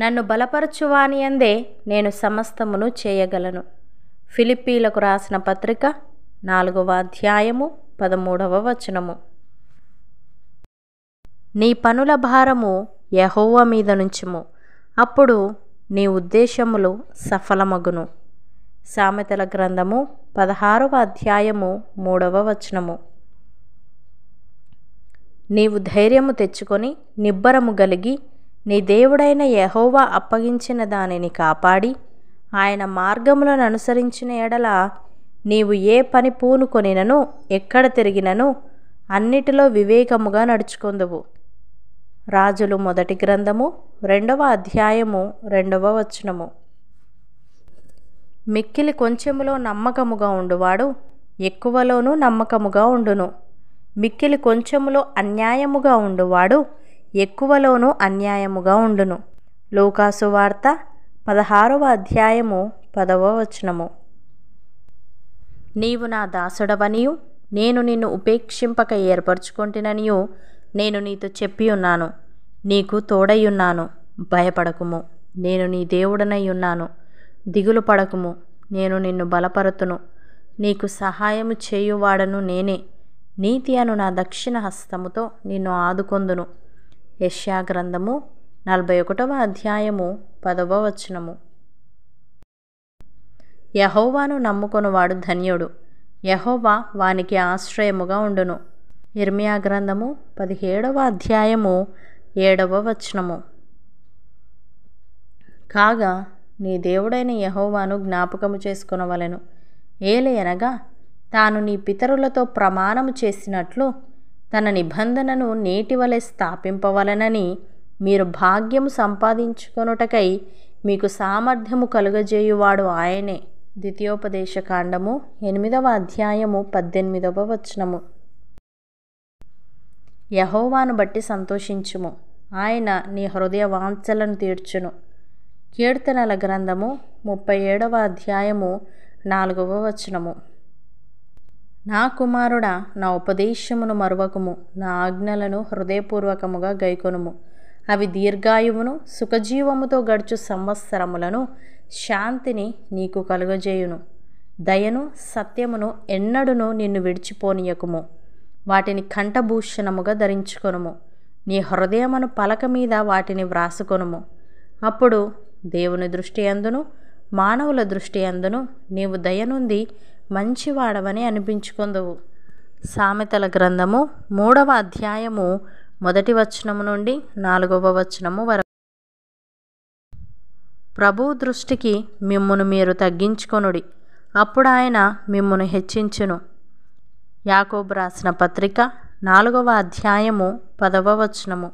నన్ను బలపరచువాని అందే నేను సమస్తమును చేయగలను ఫిలిప్పీలకు రాసిన పత్రిక నాలుగవ అధ్యాయము పదమూడవ వచనము నీ పనుల భారము యహోవ మీద నుంచుము అప్పుడు నీ ఉద్దేశములు సఫలమగును సామెతల గ్రంథము పదహారవ అధ్యాయము మూడవ వచనము నీవు ధైర్యము తెచ్చుకొని నిబ్బరము గలిగి నీ దేవుడైన యహోవా అప్పగించిన దానిని కాపాడి ఆయన మార్గములను అనుసరించిన ఎడల నీవు ఏ పని పూనుకొనినను ఎక్కడ తిరిగినను అన్నిటిలో వివేకముగా నడుచుకుందువు రాజులు మొదటి గ్రంథము రెండవ అధ్యాయము రెండవ వచనము మిక్కిలి కొంచెములో నమ్మకముగా ఉండువాడు ఎక్కువలోనూ నమ్మకముగా ఉండును మిక్కిలి కొంచెములో అన్యాయముగా ఉండువాడు ఎక్కువలోనూ అన్యాయముగా ఉండును లోకాసు వార్త పదహారవ అధ్యాయము పదవ వచనము నీవు నా దాసుడవనియు నేను నిన్ను ఉపేక్షింపక ఏర్పరచుకుంటుననియు నేను నీతో చెప్పి ఉన్నాను నీకు తోడయ్యున్నాను భయపడకుము నేను నీ దేవుడనై ఉన్నాను దిగులు పడకుము నేను నిన్ను బలపరుతును నీకు సహాయము చేయువాడను నేనే నీతి అను నా దక్షిణ హస్తముతో నిన్ను ఆదుకొందును యష్యా గ్రంథము నలభై ఒకటవ అధ్యాయము పదవ వచనము యహోవాను నమ్ముకొనువాడు ధన్యుడు యహోవా వానికి ఆశ్రయముగా ఉండును ఇర్మియా గ్రంథము పదిహేడవ అధ్యాయము ఏడవ వచనము కాగా నీ దేవుడైన యహోవాను జ్ఞాపకము చేసుకునవలెను అనగా తాను నీ పితరులతో ప్రమాణము చేసినట్లు తన నిబంధనను నేటి వలె స్థాపింపవలనని మీరు భాగ్యము సంపాదించుకొనుటకై మీకు సామర్థ్యము కలుగజేయువాడు ఆయనే ద్వితీయోపదేశకాండము ఎనిమిదవ అధ్యాయము పద్దెనిమిదవ వచనము యహోవాను బట్టి సంతోషించుము ఆయన నీ హృదయ వాంఛలను తీర్చును కీర్తనల గ్రంథము ముప్పై ఏడవ అధ్యాయము నాలుగవ వచనము నా కుమారుడ నా ఉపదేశమును మరువకుము నా ఆజ్ఞలను హృదయపూర్వకముగా గైకొనుము అవి దీర్ఘాయువును సుఖజీవముతో గడుచు సంవత్సరములను శాంతిని నీకు కలుగజేయును దయను సత్యమును ఎన్నడును నిన్ను విడిచిపోనీయకుము వాటిని కంఠభూషణముగా ధరించుకొనుము నీ హృదయమును పలక మీద వాటిని వ్రాసుకొనుము అప్పుడు దేవుని దృష్టి అందును మానవుల దృష్టి అందును నీవు దయనుంది మంచివాడవని అనిపించుకుందువు సామెతల గ్రంథము మూడవ అధ్యాయము మొదటి వచనము నుండి నాలుగవ వచనము వరకు ప్రభు దృష్టికి మిమ్మును మీరు తగ్గించుకొనుడి అప్పుడు ఆయన మిమ్మును హెచ్చించును యాకోబు రాసిన పత్రిక నాలుగవ అధ్యాయము పదవ వచనము